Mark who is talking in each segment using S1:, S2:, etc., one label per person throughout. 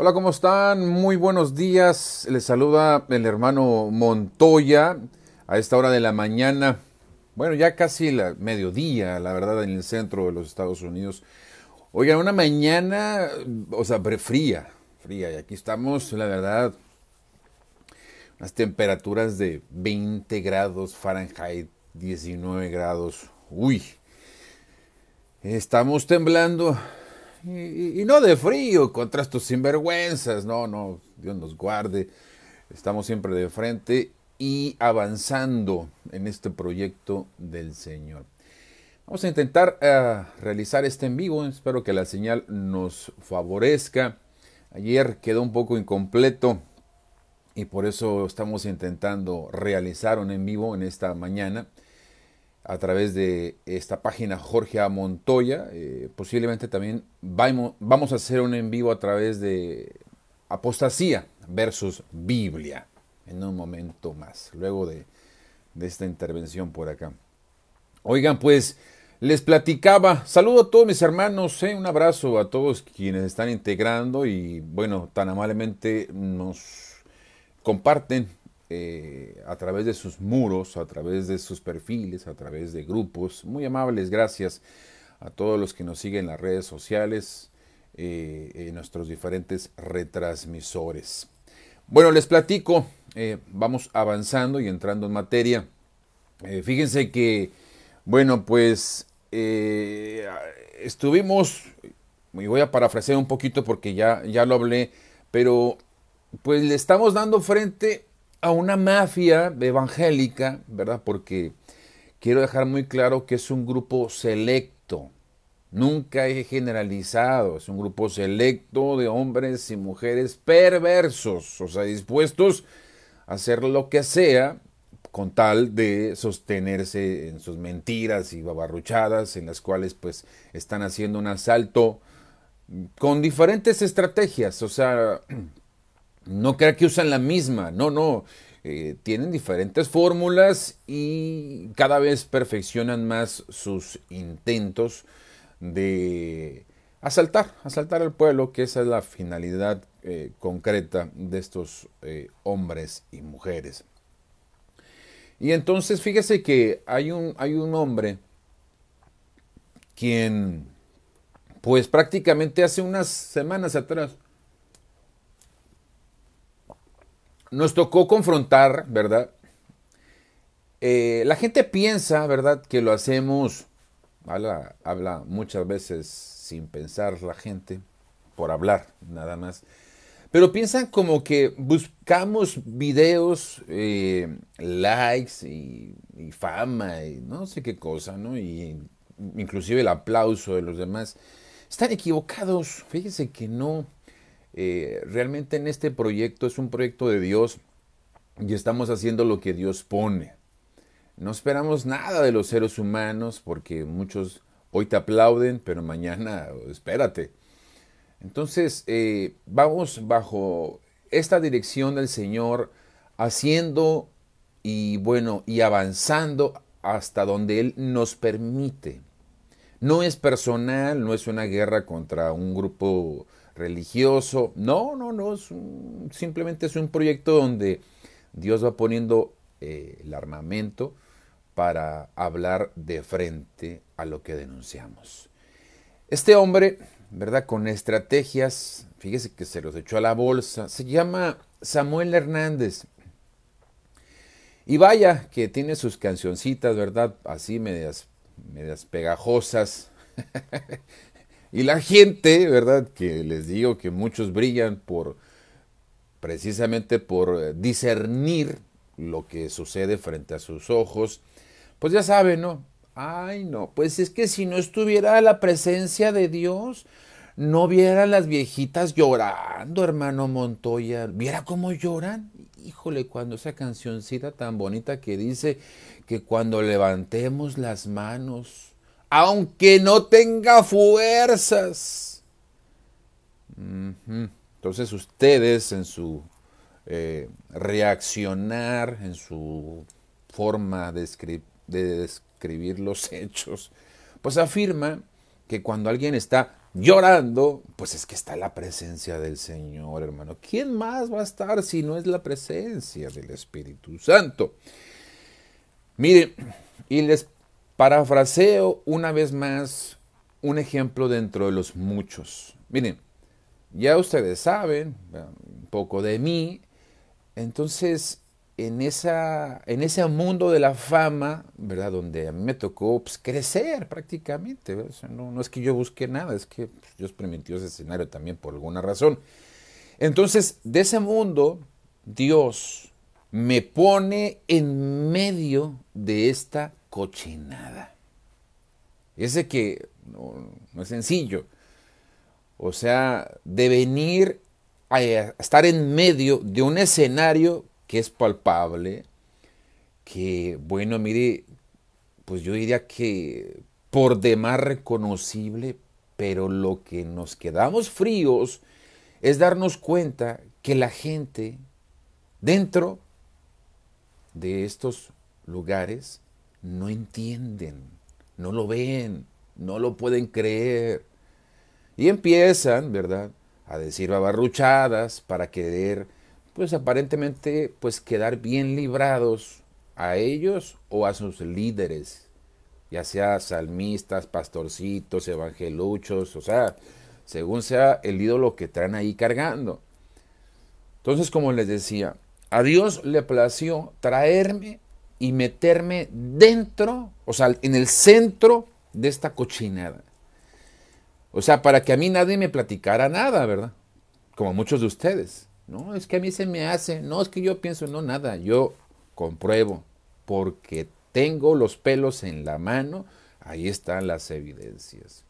S1: Hola, ¿cómo están? Muy buenos días. Les saluda el hermano Montoya a esta hora de la mañana. Bueno, ya casi la mediodía, la verdad, en el centro de los Estados Unidos. Oigan, una mañana, o sea, fría, fría. Y aquí estamos, la verdad, unas temperaturas de 20 grados Fahrenheit, 19 grados. Uy, estamos temblando y, no de frío contra estos sinvergüenzas, no, no, Dios nos guarde, estamos siempre de frente y avanzando en este proyecto del Señor. Vamos a intentar eh, realizar este en vivo, espero que la señal nos favorezca. Ayer quedó un poco incompleto y por eso estamos intentando realizar un en vivo en esta mañana a través de esta página Jorge Montoya. Eh, posiblemente también vamos a hacer un en vivo a través de Apostasía versus Biblia en un momento más, luego de, de esta intervención por acá. Oigan, pues les platicaba, saludo a todos mis hermanos, eh, un abrazo a todos quienes están integrando y bueno, tan amablemente nos comparten eh, a través de sus muros, a través de sus perfiles, a través de grupos. Muy amables, gracias a todos los que nos siguen en las redes sociales, eh, en nuestros diferentes retransmisores. Bueno, les platico, eh, vamos avanzando y entrando en materia. fíjense que, bueno, pues estuvimos, y voy a parafrasear un poquito porque ya, ya lo hablé, pero pues le estamos dando frente a una mafia evangélica, ¿verdad? Porque quiero dejar muy claro que es un grupo selecto, nunca he generalizado, es un grupo selecto de hombres y mujeres perversos, o sea, dispuestos a hacer lo que sea con tal de sostenerse en sus mentiras y babarruchadas en las cuales pues están haciendo un asalto con diferentes estrategias, o sea, No crea que usan la misma, no, no. Eh, tienen diferentes fórmulas y cada vez perfeccionan más sus intentos de asaltar, asaltar al pueblo, que esa es la finalidad eh, concreta de estos eh, hombres y mujeres. Y entonces fíjese que hay un, hay un hombre quien, pues prácticamente hace unas semanas atrás, nos tocó confrontar, ¿verdad? Eh, la gente piensa, ¿verdad?, que lo hacemos, habla, muchas veces sin pensar la gente, por hablar, nada más. Pero piensan como que buscamos videos, eh, likes y, y, fama y no sé qué cosa, ¿no? Y inclusive el aplauso de los demás. Están equivocados, fíjense que no, eh, realmente en este proyecto es un proyecto de Dios y estamos haciendo lo que Dios pone. No esperamos nada de los seres humanos porque muchos hoy te aplauden, pero mañana espérate. Entonces eh, vamos bajo esta dirección del Señor haciendo y bueno y avanzando hasta donde Él nos permite. No es personal, no es una guerra contra un grupo religioso. No, no, no, es simplemente es un proyecto donde Dios va poniendo eh, el armamento para hablar de frente a lo que denunciamos. Este hombre, ¿verdad? Con estrategias, fíjese que se los echó a la bolsa, se llama Samuel Hernández. Y vaya que tiene sus cancioncitas, ¿verdad? Así medias, medias pegajosas. Y la gente, ¿verdad? Que les digo que muchos brillan por precisamente por eh, discernir lo que sucede frente a sus ojos, pues ya saben, ¿no? Ay, no, pues es que si no estuviera la presencia de Dios, no vieran las viejitas llorando, hermano Montoya. Viera cómo lloran. Híjole, cuando esa cancioncita tan bonita que dice que cuando levantemos las manos aunque no tenga fuerzas. Entonces ustedes en su eh, reaccionar, en su forma de, describir los hechos, pues afirma que cuando alguien está llorando, pues es que está la presencia del Señor, hermano. ¿Quién más va a estar si no es la presencia del Espíritu Santo? Mire y les Parafraseo una vez más un ejemplo dentro de los muchos. Miren, ya ustedes saben un poco de mí, entonces en, esa, en ese mundo de la fama, ¿verdad? Donde a mí me tocó pues, crecer prácticamente. no, es que yo busque nada, es que yo pues, Dios permitió ese escenario también por alguna razón. Entonces, de ese mundo, Dios me pone en medio de esta nada Ese que no, no es sencillo. O sea, de venir a estar en medio de un escenario que es palpable, que bueno, mire, pues yo diría que por demás reconocible, pero lo que nos quedamos fríos es darnos cuenta que la gente dentro de estos lugares no entienden, no lo ven, no lo pueden creer. Y empiezan, ¿verdad?, a decir babarruchadas para querer, pues aparentemente, pues quedar bien librados a ellos o a sus líderes, ya sea salmistas, pastorcitos, evangeluchos, o sea, según sea el ídolo que traen ahí cargando. Entonces, como les decía, a Dios le plació traerme y meterme dentro, o sea, en el centro de esta cochinada. O sea, para que a mí nadie me platicara nada, ¿verdad? Como muchos de ustedes. No, es que a mí se me hace, no, es que yo pienso, no, nada, yo compruebo, porque tengo los pelos en la mano, ahí están las evidencias.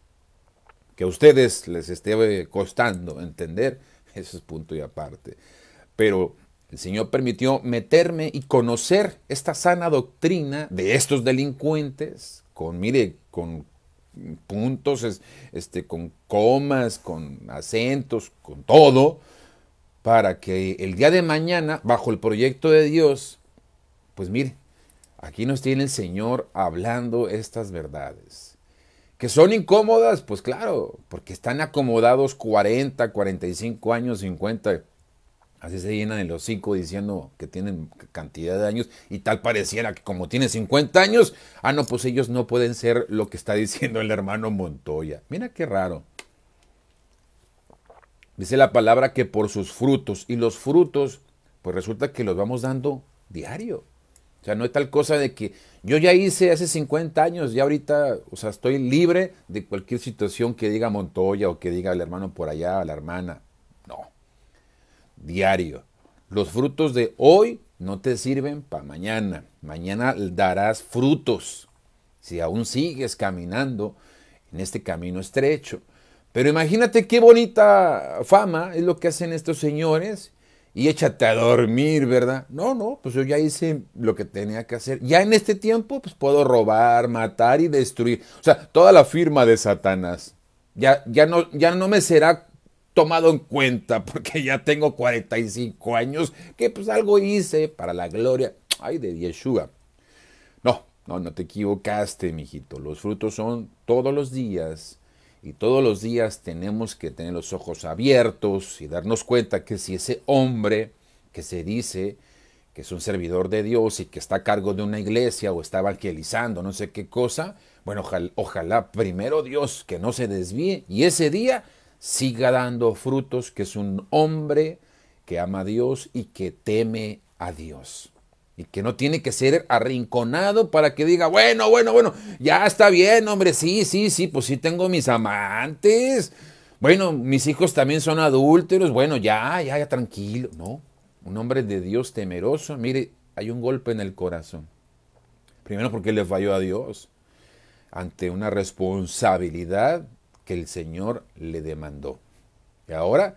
S1: Que a ustedes les esté eh, costando entender, eso es punto y aparte. Pero el Señor permitió meterme y conocer esta sana doctrina de estos delincuentes con, mire, con puntos, este, con comas, con acentos, con todo, para que el día de mañana, bajo el proyecto de Dios, pues mire, aquí nos tiene el Señor hablando estas verdades. Que son incómodas, pues claro, porque están acomodados 40, 45 años, 50 Así se llenan los cinco diciendo que tienen cantidad de años y tal pareciera que como tienen 50 años, ah, no, pues ellos no pueden ser lo que está diciendo el hermano Montoya. Mira qué raro. Dice la palabra que por sus frutos y los frutos, pues resulta que los vamos dando diario. O sea, no es tal cosa de que yo ya hice hace 50 años, ya ahorita, o sea, estoy libre de cualquier situación que diga Montoya o que diga el hermano por allá, la hermana diario. Los frutos de hoy no te sirven para mañana. Mañana darás frutos si aún sigues caminando en este camino estrecho. Pero imagínate qué bonita fama es lo que hacen estos señores y échate a dormir, ¿verdad? No, no, pues yo ya hice lo que tenía que hacer. Ya en este tiempo, pues puedo robar, matar y destruir. O sea, toda la firma de Satanás. Ya, ya, no, ya no me será tomado en cuenta porque ya tengo 45 años que pues algo hice para la gloria. Ay, de Yeshua. No, no, no te equivocaste, mijito. Los frutos son todos los días y todos los días tenemos que tener los ojos abiertos y darnos cuenta que si ese hombre que se dice que es un servidor de Dios y que está a cargo de una iglesia o está evangelizando, no sé qué cosa, bueno, ojalá, ojalá primero Dios que no se desvíe y ese día siga dando frutos, que es un hombre que ama a Dios y que teme a Dios. Y que no tiene que ser arrinconado para que diga, bueno, bueno, bueno, ya está bien, hombre, sí, sí, sí, pues sí tengo mis amantes. Bueno, mis hijos también son adúlteros. Bueno, ya, ya, ya, tranquilo. No, un hombre de Dios temeroso. Mire, hay un golpe en el corazón. Primero porque le falló a Dios ante una responsabilidad que el Señor le demandó. Y ahora,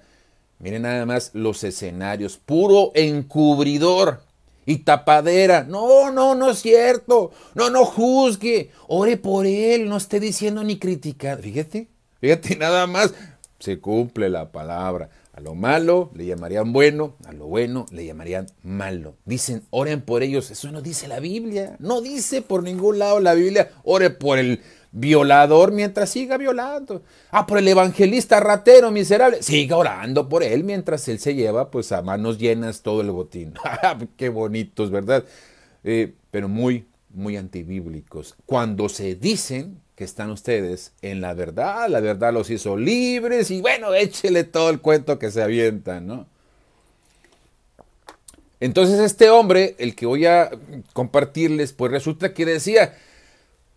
S1: miren nada más los escenarios, puro encubridor y tapadera. No, no, no es cierto. No, no juzgue. Ore por él, no esté diciendo ni criticando. Fíjate, fíjate nada más. Se cumple la palabra. A lo malo le llamarían bueno, a lo bueno le llamarían malo. Dicen, oren por ellos. Eso no dice la Biblia. No dice por ningún lado la Biblia, ore por el violador mientras siga violando. Ah, por el evangelista ratero miserable. Siga orando por él mientras él se lleva pues a manos llenas todo el botín. Qué bonitos, ¿verdad? Eh, pero muy, muy antibíblicos. Cuando se dicen que están ustedes en la verdad, la verdad los hizo libres y bueno, échele todo el cuento que se avientan, ¿no? Entonces este hombre, el que voy a compartirles, pues resulta que decía,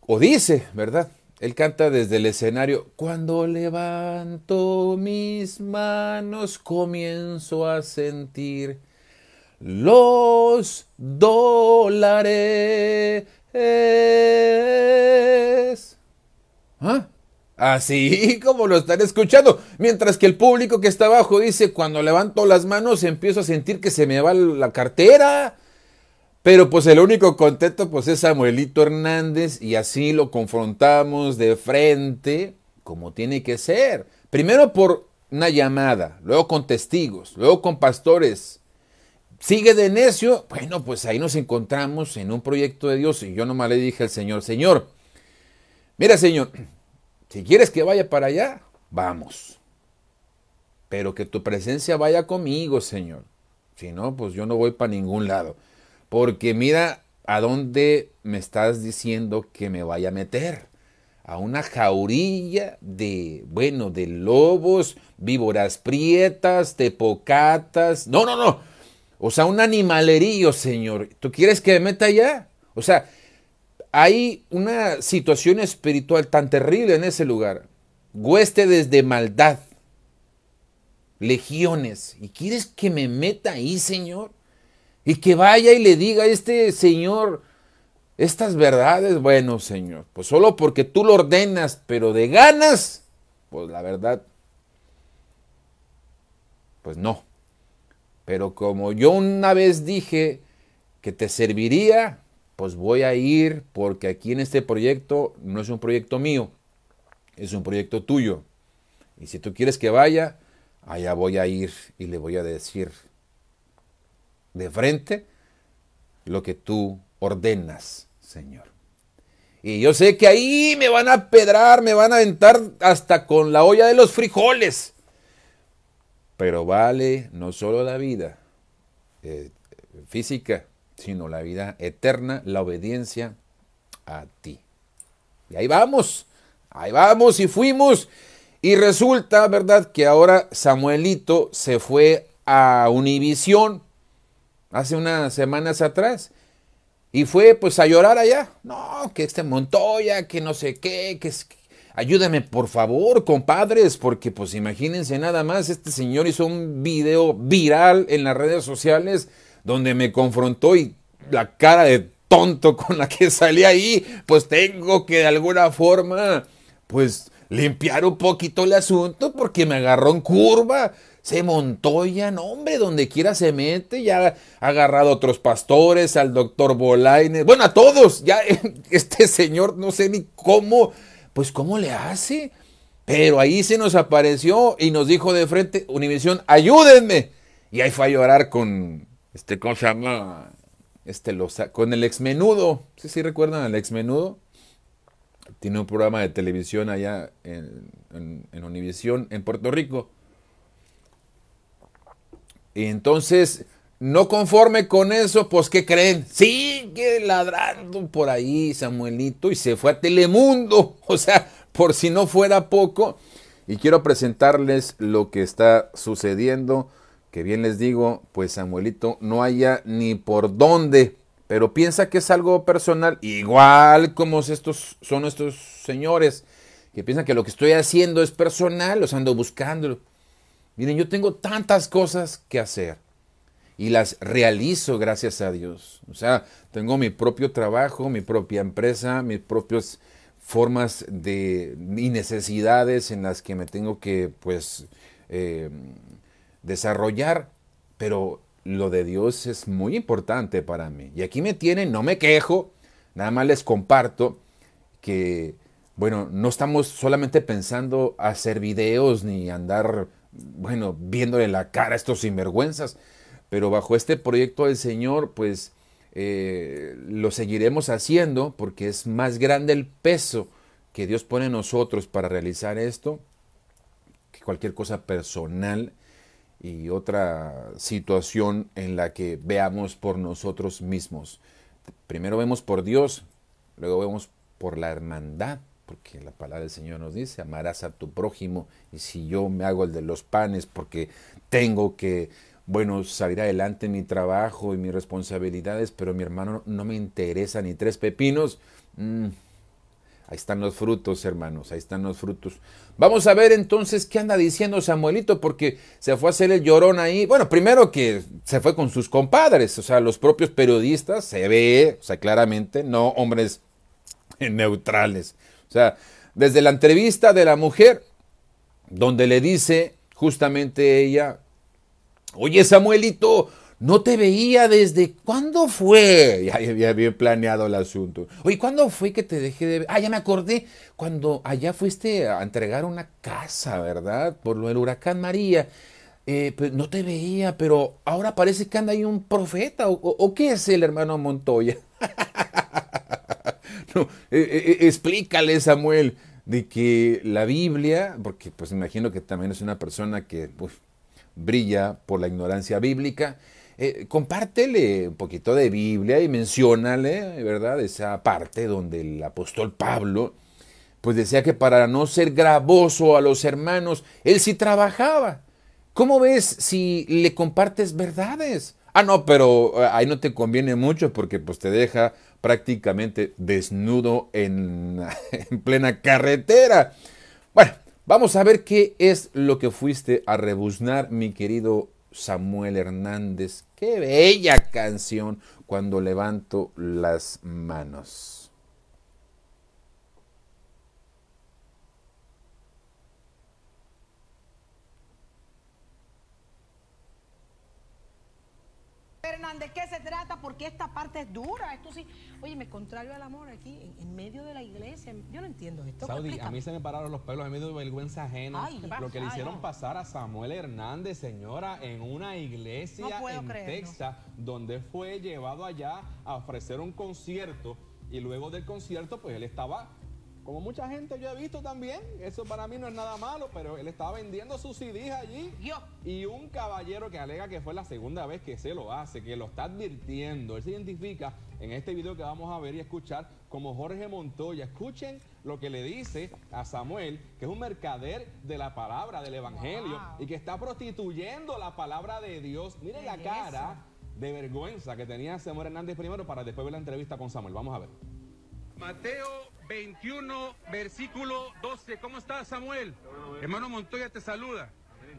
S1: o dice, ¿verdad? Él canta desde el escenario, cuando levanto mis manos comienzo a sentir los dólares. ¿Ah? Así como lo están escuchando, mientras que el público que está abajo dice, cuando levanto las manos empiezo a sentir que se me va la cartera. Pero pues el único contento pues es Samuelito Hernández y así lo confrontamos de frente como tiene que ser. Primero por una llamada, luego con testigos, luego con pastores. Sigue de necio, bueno, pues ahí nos encontramos en un proyecto de Dios y yo nomás le dije al Señor, Señor, mira Señor, si quieres que vaya para allá, vamos. Pero que tu presencia vaya conmigo, Señor. Si no, pues yo no voy para ningún lado. Porque mira a dónde me estás diciendo que me vaya a meter. A una jaurilla de, bueno, de lobos, víboras prietas, tepocatas. No, no, no. O sea, un animalerío, señor. ¿Tú quieres que me meta allá? O sea, hay una situación espiritual tan terrible en ese lugar. Huéspedes de maldad. Legiones. ¿Y quieres que me meta ahí, señor? Y que vaya y le diga a este señor estas verdades. Bueno, señor, pues solo porque tú lo ordenas, pero de ganas, pues la verdad, pues no. Pero como yo una vez dije que te serviría, pues voy a ir porque aquí en este proyecto no es un proyecto mío, es un proyecto tuyo. Y si tú quieres que vaya, allá voy a ir y le voy a decir de frente lo que tú ordenas, Señor. Y yo sé que ahí me van a pedrar, me van a aventar hasta con la olla de los frijoles. Pero vale no solo la vida eh, física, sino la vida eterna, la obediencia a ti. Y ahí vamos, ahí vamos y fuimos. Y resulta, ¿verdad?, que ahora Samuelito se fue a Univisión hace unas semanas atrás. Y fue pues a llorar allá. No, que este Montoya, que no sé qué, que es... Ayúdame por favor, compadres, porque pues imagínense nada más, este señor hizo un video viral en las redes sociales donde me confrontó y la cara de tonto con la que salí ahí, pues tengo que de alguna forma, pues limpiar un poquito el asunto porque me agarró en curva se Montoya, no, hombre, donde quiera se mete, ya ha agarrado a otros pastores, al doctor Bolaine, bueno, a todos, ya este señor no sé ni cómo, pues cómo le hace, pero ahí se nos apareció y nos dijo de frente, Univisión, ayúdenme, y ahí fue a llorar con, este, ¿cómo se llama? Este, con el exmenudo, ¿sí, sí recuerdan al exmenudo? Tiene un programa de televisión allá en, en Univisión, en Puerto Rico entonces, no conforme con eso, pues ¿qué creen? Sigue ladrando por ahí Samuelito y se fue a Telemundo. O sea, por si no fuera poco. Y quiero presentarles lo que está sucediendo, que bien les digo, pues Samuelito no haya ni por dónde, pero piensa que es algo personal, igual como estos, son estos señores, que piensan que lo que estoy haciendo es personal, los ando buscando. Miren, yo tengo tantas cosas que hacer y las realizo gracias a Dios. O sea, tengo mi propio trabajo, mi propia empresa, mis propias formas de y necesidades en las que me tengo que pues eh, desarrollar, pero lo de Dios es muy importante para mí. Y aquí me tienen, no me quejo, nada más les comparto que, bueno, no estamos solamente pensando hacer videos ni andar bueno, viéndole la cara a estos sinvergüenzas. Pero bajo este proyecto del Señor, pues eh, lo seguiremos haciendo porque es más grande el peso que Dios pone en nosotros para realizar esto que cualquier cosa personal y otra situación en la que veamos por nosotros mismos. Primero vemos por Dios, luego vemos por la hermandad porque la palabra del Señor nos dice, amarás a tu prójimo, y si yo me hago el de los panes porque tengo que, bueno, salir adelante mi trabajo y mis responsabilidades, pero mi hermano no me interesa ni tres pepinos, mm, ahí están los frutos, hermanos, ahí están los frutos. Vamos a ver entonces qué anda diciendo Samuelito, porque se fue a hacer el llorón ahí, bueno, primero que se fue con sus compadres, o sea, los propios periodistas, se ve, o sea, claramente, no hombres neutrales. O sea, desde la entrevista de la mujer, donde le dice justamente ella, oye Samuelito, no te veía desde cuándo fue. Ya había bien planeado el asunto. Oye, ¿cuándo fue que te dejé de ver? Ah, ya me acordé. Cuando allá fuiste a entregar una casa, ¿verdad? Por lo del huracán María. Eh, pues no te veía, pero ahora parece que anda ahí un profeta. ¿O, o qué es el hermano Montoya? Eh, eh, eh, explícale, Samuel, de que la Biblia, porque pues imagino que también es una persona que brilla por la ignorancia bíblica, compártele un poquito de Biblia y menciónale, ¿verdad? Esa parte donde el apóstol Pablo, pues decía que para no ser gravoso a los hermanos, él sí trabajaba. ¿Cómo ves si le compartes verdades? Ah, no, pero ahí no te conviene mucho porque pues te deja prácticamente desnudo en, plena carretera. Bueno, vamos a ver qué es lo que fuiste a rebuznar, mi querido Samuel Hernández. Qué bella canción cuando levanto las manos.
S2: Hernández, ¿qué se trata? Porque esta parte es dura. Esto sí, oye, me contrario al amor aquí, en, medio de la iglesia. Yo no entiendo esto. Saudi, a mí
S3: se me pararon los pelos, en medio de vergüenza ajena. lo que le hicieron pasar a Samuel Hernández, señora, en una iglesia en Texas, donde fue llevado allá a ofrecer un concierto. Y luego del concierto, pues él estaba como mucha gente yo he visto también, eso para mí no es nada malo, pero él estaba vendiendo sus CDs allí. Y un caballero que alega que fue la segunda vez que se lo hace, que lo está advirtiendo. Él se identifica en este video que vamos a ver y escuchar como Jorge Montoya. Escuchen lo que le dice a Samuel, que es un mercader de la palabra, del evangelio, y que está prostituyendo la palabra de Dios. Miren la cara de vergüenza que tenía Samuel Hernández primero para después ver la entrevista con Samuel. Vamos a ver.
S2: Mateo 21, versículo 12. ¿Cómo estás, Samuel? Hermano Montoya te saluda.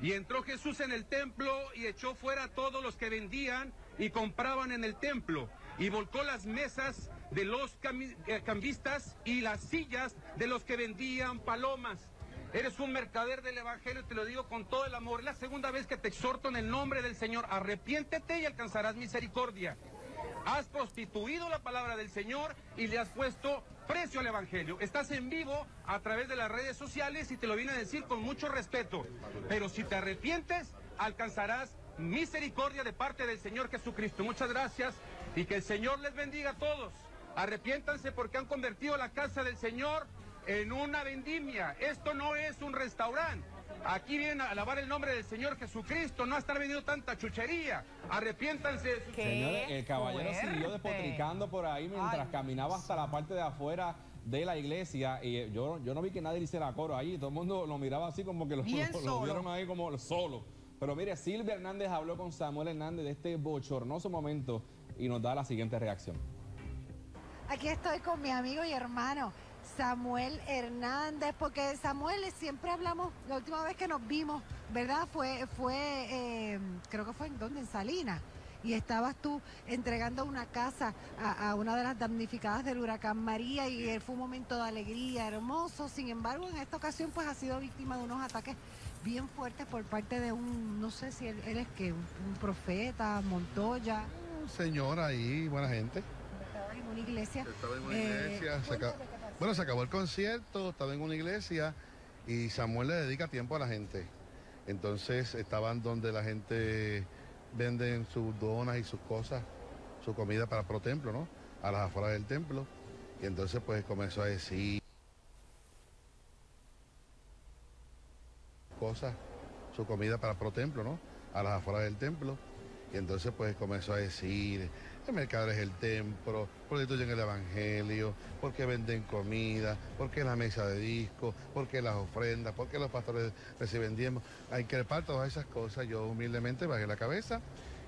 S2: Y entró Jesús en el templo y echó fuera a todos los que vendían y compraban en el templo. Y volcó las mesas de los eh, cambistas y las sillas de los que vendían palomas. Eres un mercader del Evangelio, te lo digo con todo el amor. Es la segunda vez que te exhorto en el nombre del Señor. Arrepiéntete y alcanzarás misericordia. Has prostituido la palabra del Señor y le has puesto precio al Evangelio. Estás en vivo a través de las redes sociales y te lo viene a decir con mucho respeto. Pero si te arrepientes, alcanzarás misericordia de parte del Señor Jesucristo. Muchas gracias y que el Señor les bendiga a todos. Arrepiéntanse porque han convertido la casa del Señor en una vendimia. Esto no es un restaurante. Aquí vienen a alabar el nombre del Señor Jesucristo, no ha estar venido tanta chuchería. Arrepiéntanse. De el caballero siguió despotricando
S3: por ahí mientras caminaba hasta la parte de afuera de la iglesia y eh, yo, yo no vi que nadie le hiciera coro ahí, todo el mundo lo miraba así como que lo, vieron ahí como solo. Pero mire, Silvia Hernández habló con Samuel Hernández de este bochornoso momento y nos da la siguiente reacción. Aquí estoy con mi amigo y hermano, Samuel Hernández, porque Samuel siempre hablamos, la última vez que nos vimos, ¿verdad? Fue, fue eh, creo que fue en donde, en Salinas. Y estabas tú entregando una casa a, una de las damnificadas del huracán María y fue un momento de alegría, hermoso. Sin embargo, en esta ocasión pues ha sido víctima de unos ataques bien fuertes por parte de un, no sé si él, es que, un, profeta, Montoya.
S4: Un señor ahí, buena gente.
S2: Estaba en una iglesia. Estaba en una eh, iglesia.
S4: Bueno, se acabó el concierto, estaba en una iglesia y Samuel le dedica tiempo a la gente. Entonces estaban donde la gente venden sus donas y sus cosas, su comida para pro templo, ¿no? A las afueras del templo. Y entonces pues comenzó a decir cosas, su comida para pro templo, ¿no? A las afueras del templo. Y entonces pues comenzó a decir, el mercado es el templo, porque en el evangelio, porque venden comida, porque la mesa de disco, porque las ofrendas, porque los pastores reciben diezmos. A increpar todas esas cosas, yo humildemente bajé la cabeza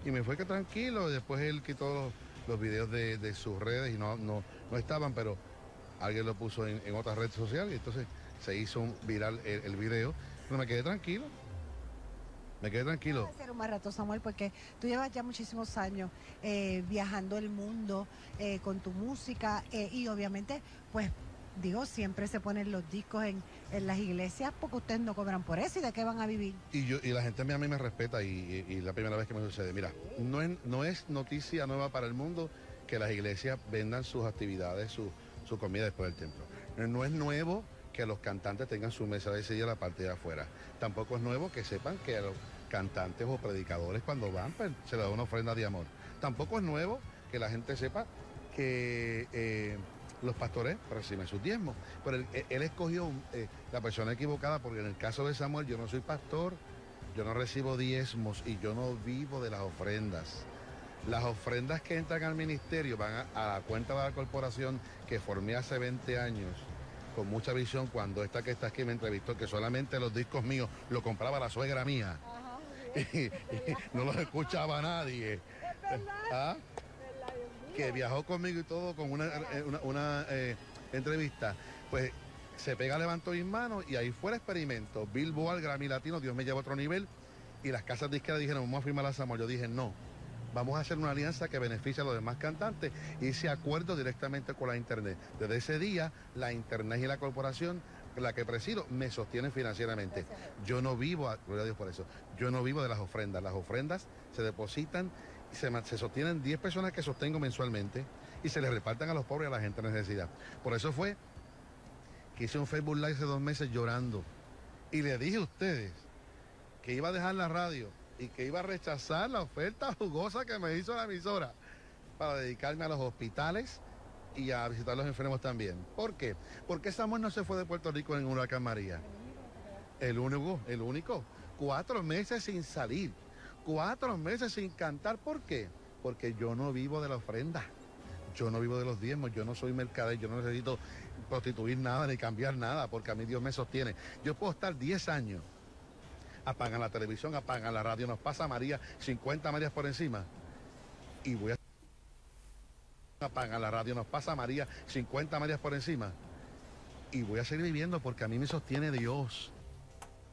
S4: y me fue que tranquilo. Después él quitó los, videos de, sus redes y no, no, no estaban, pero alguien lo puso en, otras otra red social y entonces se hizo viral el, video. pero me quedé tranquilo. Me quedé tranquilo. Vamos
S3: un más rato, Samuel, porque tú llevas ya muchísimos años eh, viajando el mundo eh, con tu música eh, y obviamente, pues, digo, siempre se ponen los discos en, las iglesias porque ustedes no cobran por eso y de qué van a vivir.
S4: Y yo y la gente a mí, me respeta y, la primera vez que me sucede, mira, no es, no es noticia nueva para el mundo que las iglesias vendan sus actividades, su, su comida después del templo. No es nuevo que los cantantes tengan su mesa de silla la parte de afuera. Tampoco es nuevo que sepan que a los cantantes o predicadores cuando van pues, se les da una ofrenda de amor. Tampoco es nuevo que la gente sepa que eh, los pastores reciben sus diezmos. Pero él, eh, escogió eh, la persona equivocada porque en el caso de Samuel yo no soy pastor, yo no recibo diezmos y yo no vivo de las ofrendas. Las ofrendas que entran al ministerio van a la cuenta de la corporación que formé hace 20 años con mucha visión cuando esta que está aquí me entrevistó, que solamente los discos míos lo compraba la suegra mía. y, no los escuchaba nadie. ¿Ah? que viajó conmigo y todo con una, eh, eh, entrevista. Pues se pega, levantó mis manos y ahí fue el experimento. Billboard, Grammy Latino, Dios me lleva a otro nivel. Y las casas izquierda dijeron, vamos a firmar a Samuel. Yo dije, no vamos a hacer una alianza que beneficie a los demás cantantes. Y se acuerdo directamente con la Internet. Desde ese día, la Internet y la corporación la que presido me sostienen financieramente. Yo no vivo, gloria Dios por eso, yo no vivo de las ofrendas. Las ofrendas se depositan, se, se sostienen 10 personas que sostengo mensualmente y se les repartan a los pobres y a la gente en necesidad. Por eso fue que hice un Facebook Live hace dos meses llorando y le dije a ustedes que iba a dejar la radio y que iba a rechazar la oferta jugosa que me hizo la emisora para dedicarme a los hospitales y a visitar a los enfermos también. ¿Por qué? Porque Samuel no se fue de Puerto Rico en una huracán María. El único, el único. Cuatro meses sin salir, cuatro meses sin cantar. ¿Por qué? Porque yo no vivo de la ofrenda. Yo no vivo de los diezmos, yo no soy mercader, yo no necesito prostituir nada ni cambiar nada, porque a mí Dios me sostiene. Yo puedo estar diez años apagan la televisión, apagan la radio, nos pasa María 50 medias por encima. Y voy a apagan la radio, nos pasa María 50 medias por encima. Y voy a seguir viviendo porque a mí me sostiene Dios.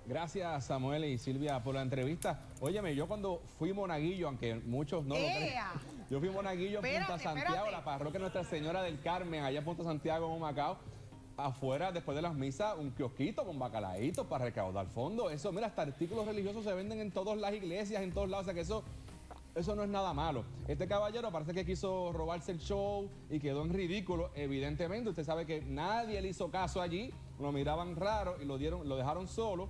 S4: Gracias Samuel y Silvia por la entrevista.
S3: Óyeme, yo cuando fui monaguillo, aunque muchos no lo creen, yo fui monaguillo en Punta Santiago, la parroquia Nuestra Señora del Carmen, allá en Punta Santiago, en Macao afuera, después de las misas, un kiosquito con bacalaíto para recaudar fondos. Eso, mira, hasta artículos religiosos se venden en todas las iglesias, en todos lados. O sea que eso, eso no es nada malo. Este caballero parece que quiso robarse el show y quedó en ridículo, evidentemente. Usted sabe que nadie le hizo caso allí, lo miraban raro y lo, dieron, lo dejaron solo.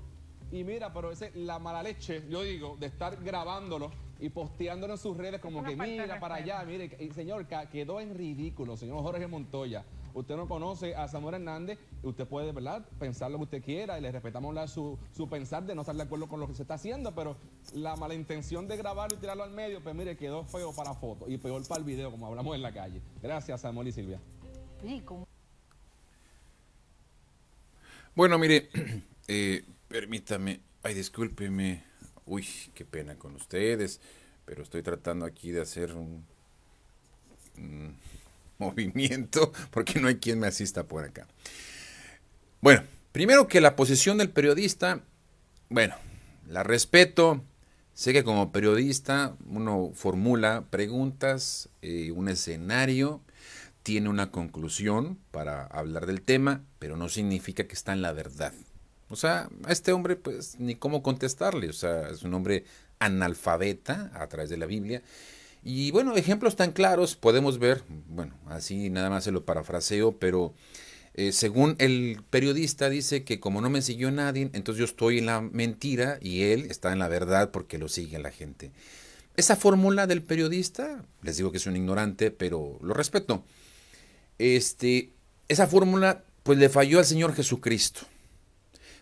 S3: Y mira, pero es la mala leche, yo digo, de estar grabándolo y posteándolo en sus redes como que mira para allá, mire, señor, quedó en ridículo, señor Jorge Montoya usted no conoce a Samuel Hernández, usted puede, ¿verdad?, pensar lo que usted quiera y le respetamos su, pensar de no estar de acuerdo con lo que se está haciendo, pero la mala intención de grabarlo y tirarlo al medio, pues mire, quedó feo para foto y peor para el video, como hablamos en la calle. Gracias, Samuel y Silvia.
S1: Bueno, mire, eh, permítame, ay, discúlpeme, uy, qué pena con ustedes, pero estoy tratando aquí de hacer un movimiento porque no hay quien me asista por acá. Bueno, primero que la posición del periodista, bueno, la respeto. Sé que como periodista uno formula preguntas, eh, un escenario, tiene una conclusión para hablar del tema, pero no significa que está en la verdad. O sea, a este hombre pues ni cómo contestarle, o sea, es un hombre analfabeta a través de la Biblia y bueno, ejemplos tan claros podemos ver, bueno, así nada más se lo parafraseo, pero eh, según el periodista dice que como no me siguió nadie, entonces yo estoy en la mentira y él está en la verdad porque lo sigue la gente. Esa fórmula del periodista, les digo que es un ignorante, pero lo respeto. Este, esa fórmula pues le falló al Señor Jesucristo.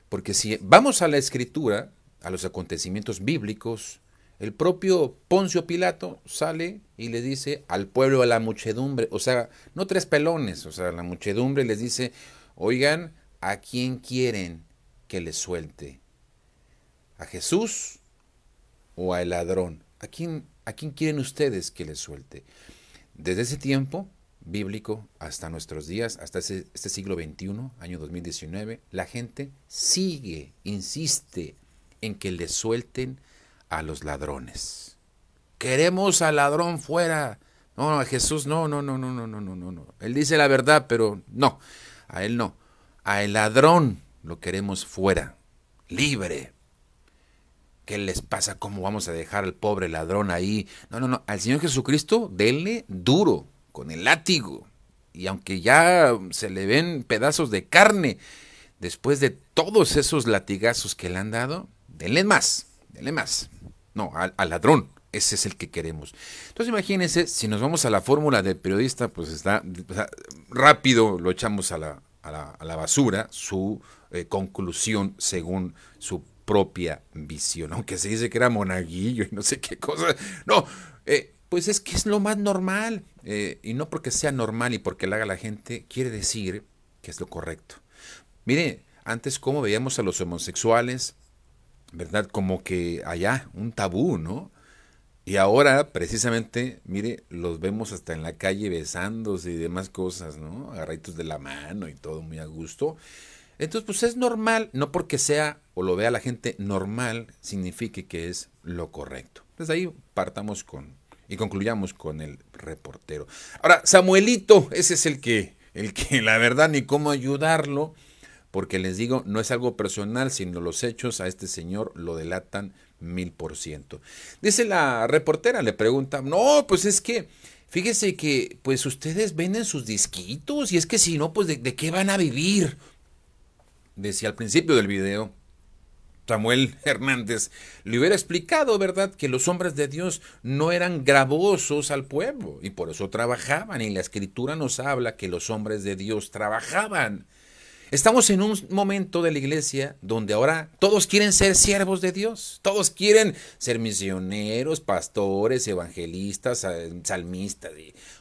S1: Porque si vamos a la escritura, a los acontecimientos bíblicos, el propio Poncio Pilato sale y le dice al pueblo, a la muchedumbre, o sea, no tres pelones, o sea, la muchedumbre les dice, oigan, ¿a quién quieren que les suelte? ¿A Jesús o al ladrón? ¿A quién, ¿A quién quieren ustedes que les suelte? Desde ese tiempo bíblico hasta nuestros días, hasta este siglo XXI, año 2019, la gente sigue, insiste en que les suelten a los ladrones. Queremos al ladrón fuera. No, a Jesús no, no, no, no, no, no, no, no. Él dice la verdad, pero no, a él no. A el ladrón lo queremos fuera, libre. ¿Qué les pasa? ¿Cómo vamos a dejar al pobre ladrón ahí? No, no, no. Al Señor Jesucristo, denle duro, con el látigo. Y aunque ya se le ven pedazos de carne, después de todos esos latigazos que le han dado, denle más, denle más. No, al, ladrón. Ese es el que queremos. Entonces imagínense, si nos vamos a la fórmula del periodista, pues está rápido, lo echamos a la, a la, basura su eh, conclusión según su propia visión. Aunque se dice que era monaguillo y no sé qué cosa. No, eh, pues es que es lo más normal. Eh, y no porque sea normal y porque la haga la gente, quiere decir que es lo correcto. Mire, antes cómo veíamos a los homosexuales, ¿verdad? Como que allá, un tabú, ¿no? Y ahora, precisamente, mire, los vemos hasta en la calle besándose y demás cosas, ¿no? Agarraditos de la mano y todo muy a gusto. Entonces, pues es normal, no porque sea o lo vea la gente normal, signifique que es lo correcto. Entonces pues, ahí partamos con y concluyamos con el reportero. Ahora, Samuelito, ese es el que, el que la verdad ni cómo ayudarlo porque les digo, no es algo personal, sino los hechos a este señor lo delatan mil por ciento. Dice la reportera, le pregunta, no, pues es que, fíjese que, pues ustedes venden sus disquitos y es que si no, pues de, qué van a vivir. Decía al principio del video, Samuel Hernández le hubiera explicado, ¿verdad?, que los hombres de Dios no eran gravosos al pueblo y por eso trabajaban y la escritura nos habla que los hombres de Dios trabajaban. Estamos en un momento de la iglesia donde ahora todos quieren ser siervos de Dios, todos quieren ser misioneros, pastores, evangelistas, salmistas.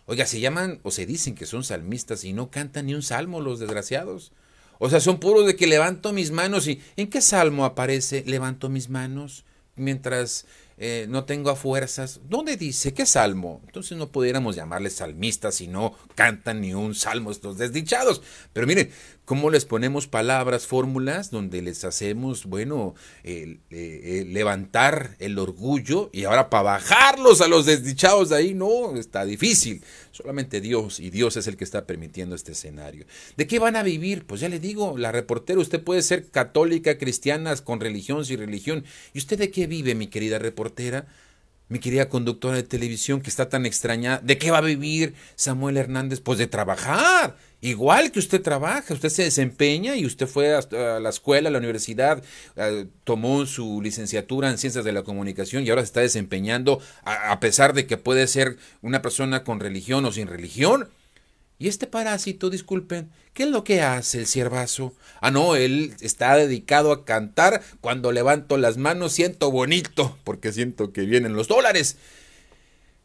S1: oiga, se llaman o se dicen que son salmistas y no cantan ni un salmo los desgraciados. O sea, son puros de que levanto mis manos y ¿en qué salmo aparece levanto mis manos mientras eh, no tengo a fuerzas? ¿Dónde dice qué salmo? Entonces no pudiéramos llamarles salmistas si no cantan ni un salmo estos desdichados. Pero miren, cómo les ponemos palabras, fórmulas, donde les hacemos, bueno, eh, levantar el orgullo y ahora para bajarlos a los desdichados de ahí, no, está difícil. Solamente Dios y Dios es el que está permitiendo este escenario. ¿De qué van a vivir? Pues ya le digo, la reportera, usted puede ser católica, cristiana, con religión, sin religión. ¿Y usted de qué vive, mi querida reportera? mi querida conductora de televisión que está tan extrañada, ¿de qué va a vivir Samuel Hernández? Pues de trabajar, igual que usted trabaja, usted se desempeña y usted fue a la escuela, a la universidad, tomó su licenciatura en ciencias de la comunicación y ahora se está desempeñando a pesar de que puede ser una persona con religión o sin religión y este parásito, disculpen, ¿qué es lo que hace el ciervazo? Ah, no, él está dedicado a cantar. Cuando levanto las manos siento bonito, porque siento que vienen los dólares.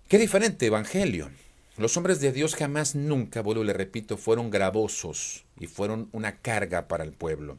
S1: Qué diferente, Evangelio. Los hombres de Dios jamás, nunca, vuelvo le repito, fueron gravosos y fueron una carga para el pueblo.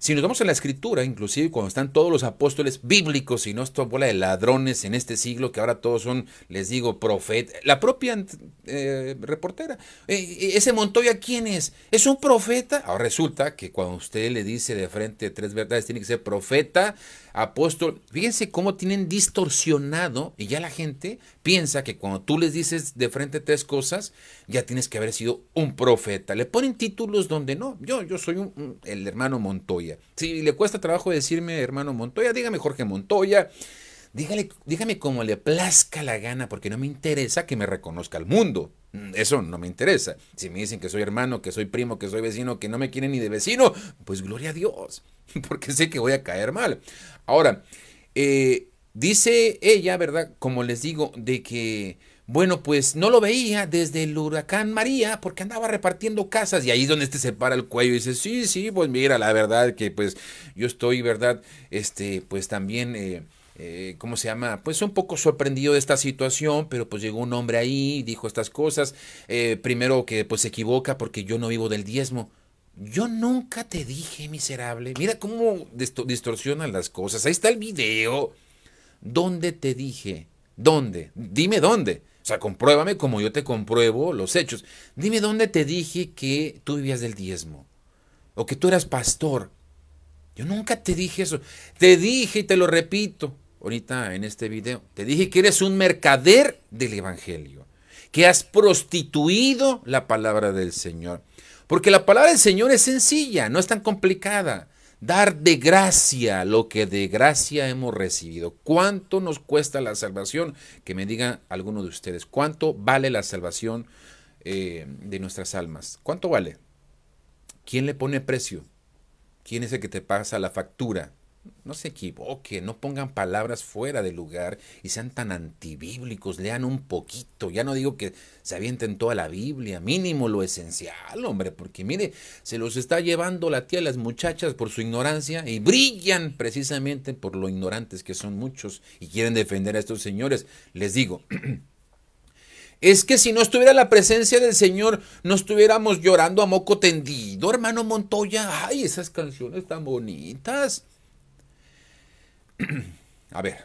S1: Si nos vamos a la escritura, inclusive cuando están todos los apóstoles bíblicos y no esta bola de ladrones en este siglo que ahora todos son, les digo, profetas, la propia eh, reportera, eh, eh, ese Montoya, ¿quién es? ¿Es un profeta? Ahora resulta que cuando usted le dice de frente tres verdades, tiene que ser profeta, apóstol. Fíjense cómo tienen distorsionado y ya la gente piensa que cuando tú les dices de frente tres cosas, ya tienes que haber sido un profeta. Le ponen títulos donde no. Yo, yo soy el hermano Montoya. Si le cuesta trabajo decirme hermano Montoya, dígame Jorge Montoya. Dígale, dígame como le plazca la gana, porque no me interesa que me reconozca el mundo. Mm, eso no me interesa. Si me dicen que soy hermano, que soy primo, que soy vecino, que no me quieren ni de vecino, pues gloria a Dios, porque sé que voy a caer mal. Ahora, eh, dice ella, ¿verdad? Como les digo, de que bueno, pues no lo veía desde el huracán María porque andaba repartiendo casas y ahí es donde este se para el cuello y dice, sí, sí, pues mira, la verdad que pues yo estoy, ¿verdad? Este, pues también... Eh, eh, ¿cómo se llama? Pues un poco sorprendido de esta situación, pero pues llegó un hombre ahí, dijo estas cosas. Eh, primero que pues se equivoca porque yo no vivo del diezmo. Yo nunca te dije, miserable. Mira cómo distorsionan las cosas. Ahí está el video. ¿Dónde te dije? ¿Dónde? Dime dónde sea, compruébame como yo te compruebo los hechos. Dime dónde te dije que tú vivías del diezmo o que tú eras pastor. Yo nunca te dije eso. Te dije y te lo repito ahorita en este video. Te dije que eres un mercader del Evangelio, que has prostituido la palabra del Señor. Porque la palabra del Señor es sencilla, no es tan complicada. Dar de gracia lo que de gracia hemos recibido. ¿Cuánto nos cuesta la salvación? Que me digan alguno de ustedes, ¿cuánto vale la salvación eh, de nuestras almas? ¿Cuánto vale? ¿Quién le pone precio? ¿Quién es el que te pasa la factura? no se equivoquen, no pongan palabras fuera de lugar y sean tan antibíblicos, lean un poquito, ya no digo que se avienten toda la Biblia, mínimo lo esencial, hombre, porque mire, se los está llevando la tía a las muchachas por su ignorancia y brillan precisamente por lo ignorantes que son muchos y quieren defender a estos señores. Les digo, Es que si no estuviera la presencia del Señor, no estuviéramos llorando a moco tendido, hermano Montoya. Ay, esas canciones tan bonitas. a ver.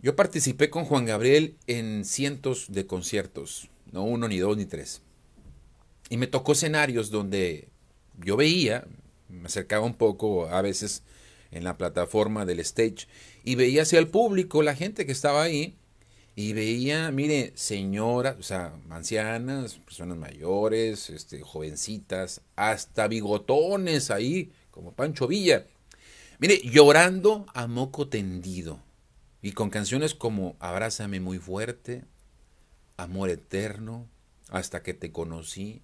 S1: Yo participé con Juan Gabriel en cientos de conciertos, no uno, ni dos, ni tres. Y me tocó escenarios donde yo veía, me acercaba un poco a veces en la plataforma del stage y veía hacia el público, la gente que estaba ahí, y veía, mire, señoras, o sea, ancianas, personas mayores, este, jovencitas, hasta bigotones ahí como Pancho Villa. Mire, llorando a moco tendido y con canciones como Abrázame muy fuerte, Amor eterno, Hasta que te conocí.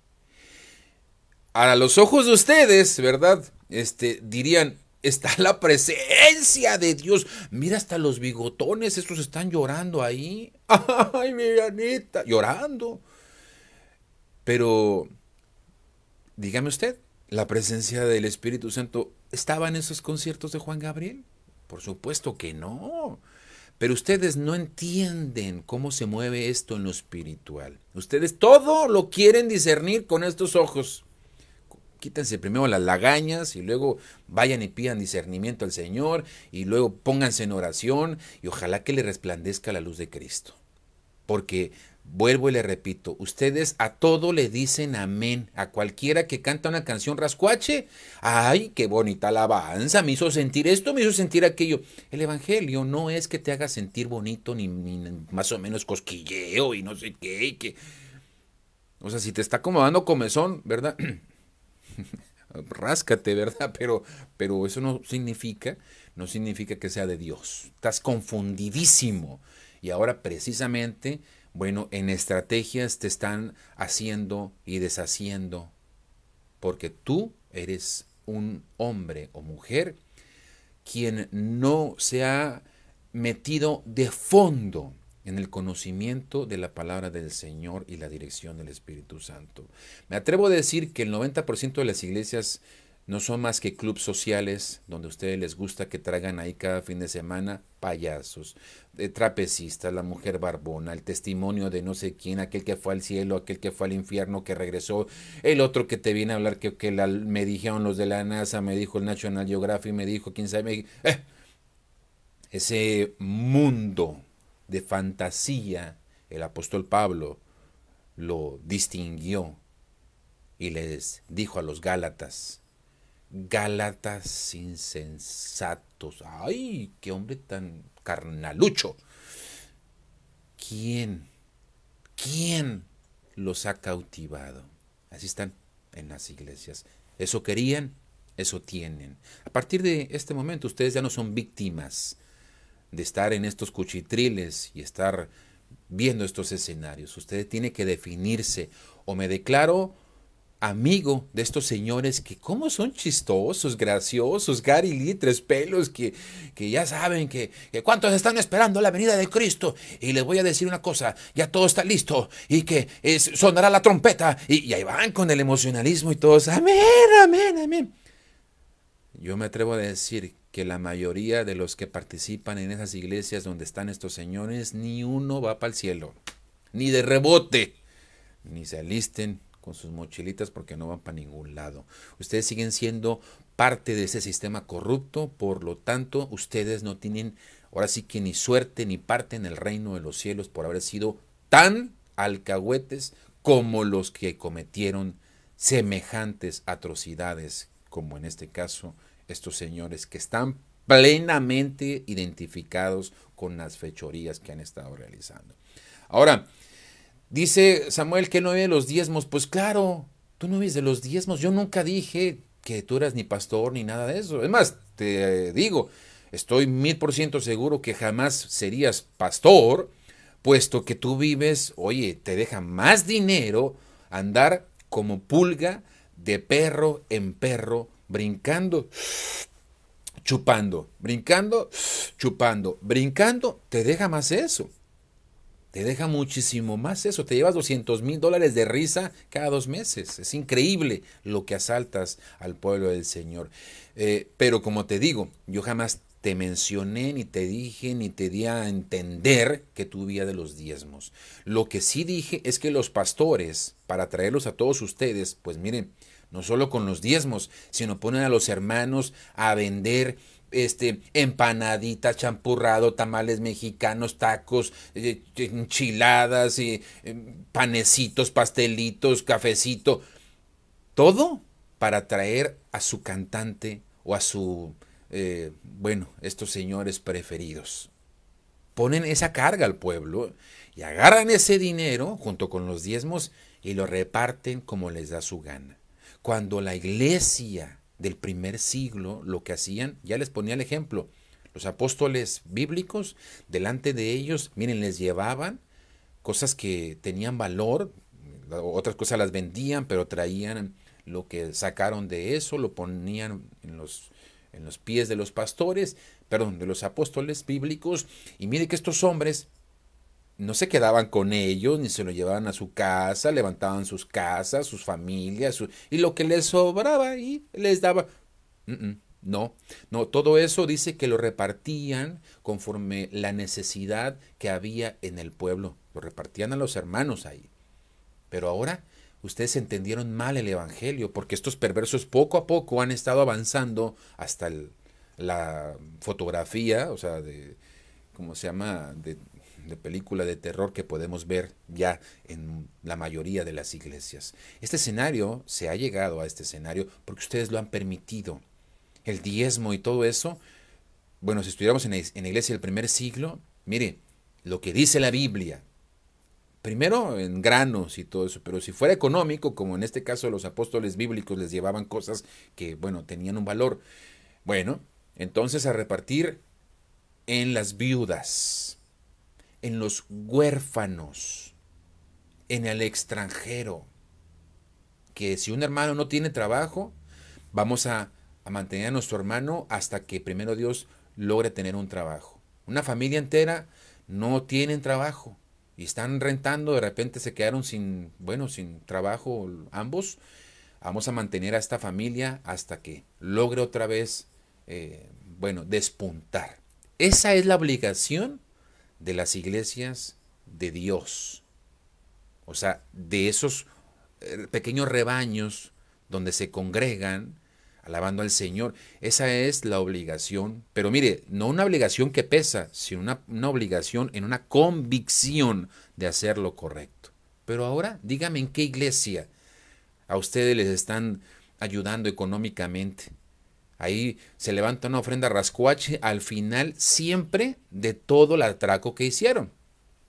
S1: A los ojos de ustedes, ¿verdad? Este dirían, está la presencia de Dios. Mira hasta los bigotones, estos están llorando ahí. Ay, mi Anita, llorando. Pero dígame usted, la presencia del Espíritu Santo estaba en esos conciertos de Juan Gabriel? Por supuesto que no. Pero ustedes no entienden cómo se mueve esto en lo espiritual. Ustedes todo lo quieren discernir con estos ojos. Quítense primero las lagañas y luego vayan y pidan discernimiento al Señor y luego pónganse en oración y ojalá que le resplandezca la luz de Cristo. Porque Vuelvo y le repito, ustedes a todo le dicen amén, a cualquiera que canta una canción rascuache, ay, qué bonita alabanza, me hizo sentir esto, me hizo sentir aquello. El Evangelio no es que te haga sentir bonito ni, más o menos cosquilleo y no sé qué, O sea, si te está acomodando comezón, ¿verdad? Ráscate, ¿verdad? Pero, pero eso no significa, no significa que sea de Dios. Estás confundidísimo. Y ahora precisamente bueno, en estrategias te están haciendo y deshaciendo, porque tú eres un hombre o mujer quien no se ha metido de fondo en el conocimiento de la palabra del Señor y la dirección del Espíritu Santo. Me atrevo a decir que el 90% de las iglesias no son más que clubes sociales donde a ustedes les gusta que traigan ahí cada fin de semana payasos, eh, trapecistas, la mujer barbona, el testimonio de no sé quién, aquel que fue al cielo, aquel que fue al infierno, que regresó, el otro que te viene a hablar que, que me dijeron los de la NASA, me dijo el National Geographic, me dijo quién sabe, eh. ese mundo de fantasía, el apóstol Pablo lo distinguió y les dijo a los Gálatas, Gálatas insensatos. ¡Ay, qué hombre tan carnalucho! ¿Quién? ¿Quién los ha cautivado? Así están en las iglesias. Eso querían, eso tienen. A partir de este momento ustedes ya no son víctimas de estar en estos cuchitriles y estar viendo estos escenarios. ustedes tiene que definirse. O me declaro amigo de estos señores que como son chistosos, graciosos, Gary pelos, que, que ya saben que, cuántos están esperando la venida de Cristo. Y les voy a decir una cosa, ya todo está listo y que sonará la trompeta. Y, y ahí van con el emocionalismo y todos, amén,
S3: amén, amén.
S1: Yo me atrevo a decir que la mayoría de los que participan en esas iglesias donde están estos señores, ni uno va para el cielo, ni de rebote, ni se alisten con sus mochilitas porque no van para ningún lado. Ustedes siguen siendo parte de ese sistema corrupto, por lo tanto, ustedes no tienen ahora sí que ni suerte ni parte en el reino de los cielos por haber sido tan alcahuetes como los que cometieron semejantes atrocidades, como en este caso estos señores que están plenamente identificados con las fechorías que han estado realizando. Ahora, Dice Samuel que no vive de los diezmos. Pues claro, tú no vives de los diezmos. Yo nunca dije que tú eras ni pastor ni nada de eso. Es más, te eh, digo, estoy mil por ciento seguro que jamás serías pastor, puesto que tú vives, oye, te deja más dinero andar como pulga de perro en perro, brincando, chupando, brincando, chupando, brincando, te deja más eso te deja muchísimo más eso. Te llevas 200 mil dólares de risa cada dos meses. Es increíble lo que asaltas al pueblo del Señor. Eh, pero como te digo, yo jamás te mencioné, ni te dije, ni te di a entender que tu de los diezmos. Lo que sí dije es que los pastores, para traerlos a todos ustedes, pues miren, no solo con los diezmos, sino ponen a los hermanos a vender este, empanaditas, champurrado, tamales mexicanos, tacos, eh, enchiladas, eh, em, panecitos, pastelitos, cafecito. Todo para traer a su cantante o a su, eh, bueno, estos señores preferidos. Ponen esa carga al pueblo y agarran ese dinero junto con los diezmos y lo reparten como les da su gana. Cuando la iglesia del primer siglo lo que hacían, ya les ponía el ejemplo, los apóstoles bíblicos, delante de ellos, miren, les llevaban cosas que tenían valor, otras cosas las vendían, pero traían lo que sacaron de eso, lo ponían en los, en los pies de los pastores, perdón, de los apóstoles bíblicos, y miren que estos hombres no se quedaban con ellos, ni se lo llevaban a su casa, levantaban sus casas, sus familias, y lo que les sobraba y les daba. no, no, todo eso dice que lo repartían conforme la necesidad que había en el pueblo. Lo repartían a los hermanos ahí. Pero ahora ustedes entendieron mal el Evangelio, porque estos perversos poco a poco han estado avanzando hasta la fotografía, o sea, de, ¿cómo se llama? De de película de terror que podemos ver ya en la mayoría de las iglesias. Este escenario se ha llegado a este escenario porque ustedes lo han permitido. El diezmo y todo eso, bueno, si estuviéramos en la iglesia del primer siglo, mire, lo que dice la Biblia, primero en granos y todo eso, pero si fuera económico, como en este caso los apóstoles bíblicos les llevaban cosas que, bueno, tenían un valor, bueno, entonces a repartir en las viudas en los huérfanos, en el extranjero. Que si un hermano no tiene trabajo, vamos a, mantener a nuestro hermano hasta que primero Dios logre tener un trabajo. Una familia entera no tienen trabajo y están rentando, de repente se quedaron sin, bueno, sin trabajo ambos. Vamos a mantener a esta familia hasta que logre otra vez, eh, bueno, despuntar. Esa es la obligación de las iglesias de Dios. O sea, de esos eh, pequeños rebaños donde se congregan alabando al Señor. Esa es la obligación. Pero mire, no una obligación que pesa, sino una, obligación en una convicción de hacer lo correcto. Pero ahora, dígame en qué iglesia a ustedes les están ayudando económicamente Ahí se levanta una ofrenda rascuache al final siempre de todo el atraco que hicieron.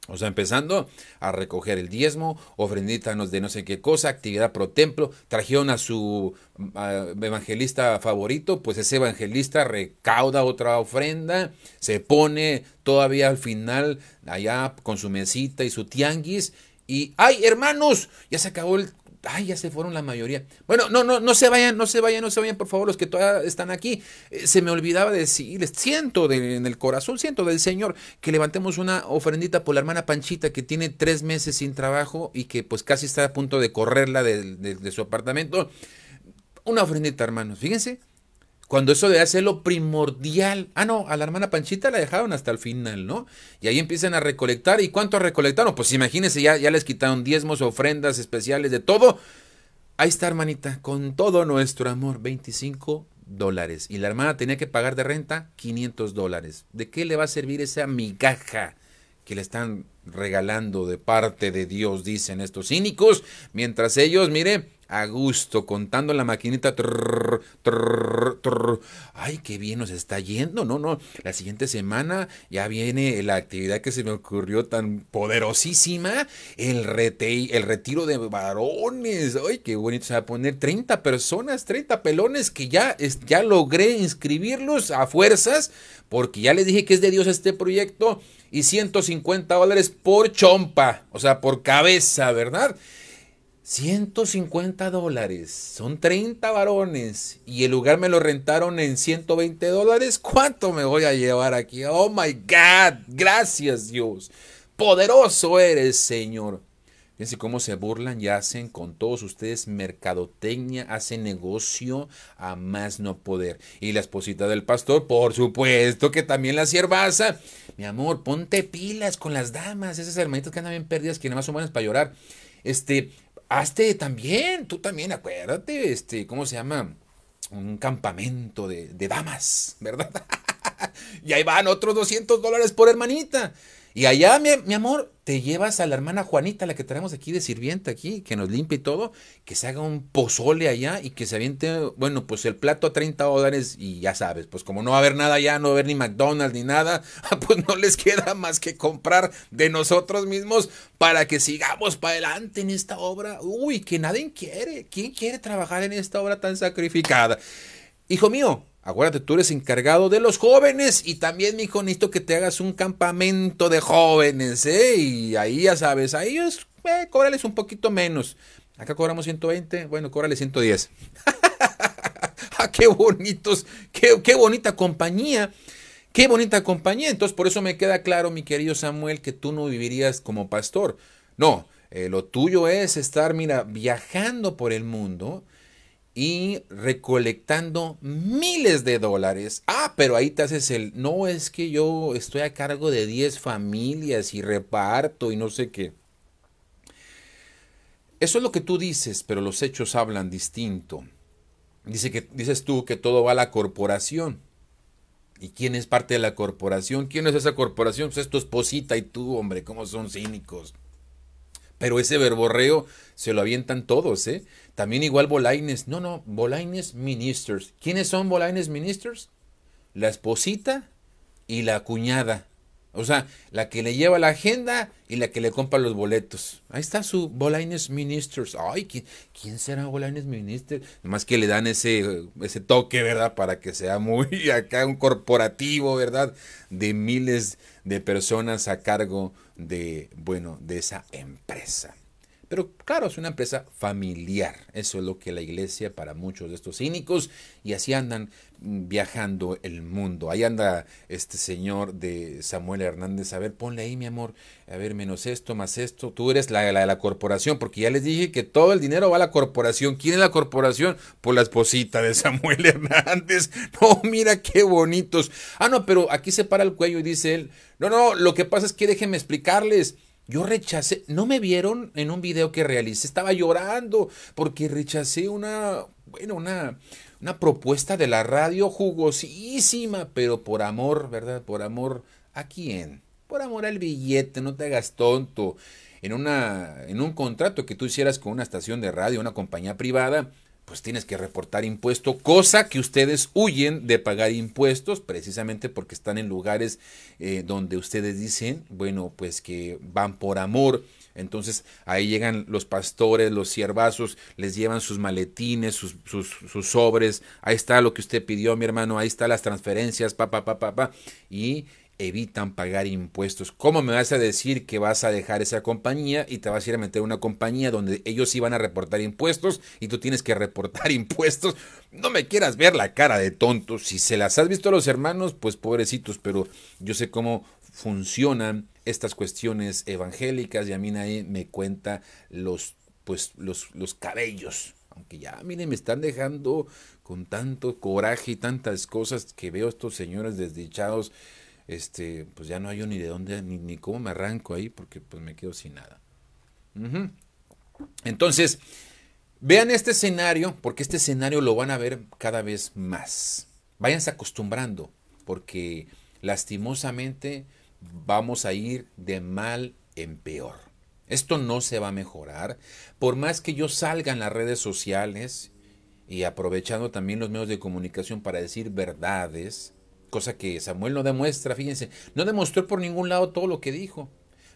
S1: O sea, empezando a recoger el diezmo, ofrenditanos de no sé qué cosa, actividad pro templo, trajeron a su ah, evangelista favorito, pues ese evangelista recauda otra ofrenda, se pone todavía al final allá con su mesita y su tianguis y ¡ay, hermanos! Ya se acabó el Ay, ya se fueron la mayoría. Bueno, no, no, no se vayan, no se vayan, no se vayan, por favor, los que todavía están aquí. Eh, se me olvidaba decirles, siento en el corazón, siento del Señor que levantemos una ofrendita por la hermana Panchita que tiene tres meses sin trabajo y que pues casi está a punto de correrla de su apartamento. Una ofrendita, hermanos, fíjense. Cuando eso de ser lo primordial. Ah, no, a la hermana Panchita la dejaron hasta el final, ¿no? Y ahí empiezan a recolectar. ¿Y cuánto recolectaron? Pues imagínense, ya, ya les quitaron diezmos, ofrendas especiales, de todo. Ahí está, hermanita, con todo nuestro amor, 25 dólares. Y la hermana tenía que pagar de renta 500 dólares. ¿De qué le va a servir esa migaja que le están regalando de parte de Dios, dicen estos cínicos? Mientras ellos, mire, a gusto, contando la maquinita. Ay, qué bien nos está yendo. No, no. La siguiente semana ya viene la actividad que se me ocurrió tan poderosísima. El, el retiro de varones. Ay, qué bonito se va a poner. 30 personas, 30 pelones que ya, ya logré inscribirlos a fuerzas. Porque ya les dije que es de Dios este proyecto. Y 150 dólares por chompa. O sea, por cabeza, ¿verdad? 150 dólares, son 30 varones y el lugar me lo rentaron en 120 dólares. ¿Cuánto me voy a llevar aquí? Oh my God, gracias Dios. Poderoso eres, Señor. Fíjense cómo se burlan y hacen con todos ustedes mercadotecnia, hacen negocio a más no poder. Y la esposita del pastor, por supuesto que también la siervaza. Mi amor, ponte pilas con las damas, esas hermanitas que andan bien perdidas, que nada más son buenas para llorar. Este, hazte también, tú también, acuérdate, este, ¿cómo se llama? Un campamento de, de damas, ¿verdad? y ahí van otros 200 dólares por hermanita. Y allá, mi, amor, te llevas a la hermana Juanita, la que tenemos aquí de sirvienta aquí, que nos limpie todo, que se haga un pozole allá y que se aviente, bueno, pues el plato a 30 dólares y ya sabes, pues como no va a haber nada allá, no va a haber ni McDonald's ni nada, ah, pues no les queda más que comprar de nosotros mismos para que sigamos para adelante en esta obra. Uy, que nadie quiere, ¿quién quiere trabajar en esta obra tan sacrificada? Hijo mío, Acuérdate, tú eres encargado de los jóvenes y también, mijo, necesito que te hagas un campamento de jóvenes, ¿eh? Y ahí ya sabes, ahí es, eh, un poquito menos. Acá cobramos 120, bueno, cóbrale 110. Ah, qué bonitos! Qué, ¡Qué bonita compañía! ¡Qué bonita compañía! Entonces, por eso me queda claro, mi querido Samuel, que tú no vivirías como pastor. No, eh, lo tuyo es estar, mira, viajando por el mundo y recolectando miles de dólares. Ah, pero ahí te haces el, no es que yo estoy a cargo de 10 familias y reparto y no sé qué. Eso es lo que tú dices, pero los hechos hablan distinto. Dice que, dices tú que todo va a la corporación. ¿Y quién es parte de la corporación? ¿Quién es esa corporación? Pues es tu esposita y tú, hombre, cómo son cínicos. Pero ese verborreo se lo avientan todos, ¿eh? También igual Bolaines. No, no, Bolaines Ministers. ¿Quiénes son Bolaines Ministers? La esposita y la cuñada. O sea, la que le lleva la agenda y la que le compra los boletos. Ahí está su Bolaines Ministers. Ay, ¿quién, será Bolaines Ministers? Nomás que le dan ese, ese toque, ¿verdad? Para que sea muy acá un corporativo, ¿verdad? De miles de personas a cargo de, bueno, de esa empresa. Pero claro, es una empresa familiar. Eso es lo que la iglesia para muchos de estos cínicos. Y así andan viajando el mundo. Ahí anda este señor de Samuel Hernández. A ver, ponle ahí, mi amor. A ver, menos esto, más esto. Tú eres la de la, corporación. Porque ya les dije que todo el dinero va a la corporación. ¿Quién es la corporación? Por la esposita de Samuel Hernández. No, mira qué bonitos. Ah, no, pero aquí se para el cuello y dice él. No, no, lo que pasa es que déjenme explicarles yo rechacé, no me vieron en un video que realicé, estaba llorando porque rechacé una, bueno, una, una propuesta de la radio jugosísima, pero por amor, ¿verdad? Por amor a quién? Por amor al billete, no te hagas tonto. En, una, en un contrato que tú hicieras con una estación de radio, una compañía privada, pues tienes que reportar impuesto, cosa que ustedes huyen de pagar impuestos precisamente porque están en lugares eh, donde ustedes dicen, bueno, pues que van por amor. Entonces ahí llegan los pastores, los siervazos, les llevan sus maletines, sus, sus, sobres, ahí está lo que usted pidió, mi hermano, ahí está las transferencias, pa, pa, pa, pa, pa. Y evitan pagar impuestos. ¿Cómo me vas a decir que vas a dejar esa compañía y te vas a ir a meter una compañía donde ellos iban van a reportar impuestos y tú tienes que reportar impuestos? No me quieras ver la cara de tonto. Si se las has visto a los hermanos, pues pobrecitos, pero yo sé cómo funcionan estas cuestiones evangélicas y a mí nadie me cuenta los, pues, los, los cabellos. Aunque ya, miren, me están dejando con tanto coraje y tantas cosas que veo estos señores desdichados este, pues ya no hay ni de dónde, ni, cómo me arranco ahí, porque pues me quedo sin nada. Entonces, vean este escenario, porque este escenario lo van a ver cada vez más. Váyanse acostumbrando, porque lastimosamente vamos a ir de mal en peor. Esto no se va a mejorar. Por más que yo salga en las redes sociales y aprovechando también los medios de comunicación para decir verdades, cosa que Samuel no demuestra, fíjense, no demostró por ningún lado todo lo que dijo.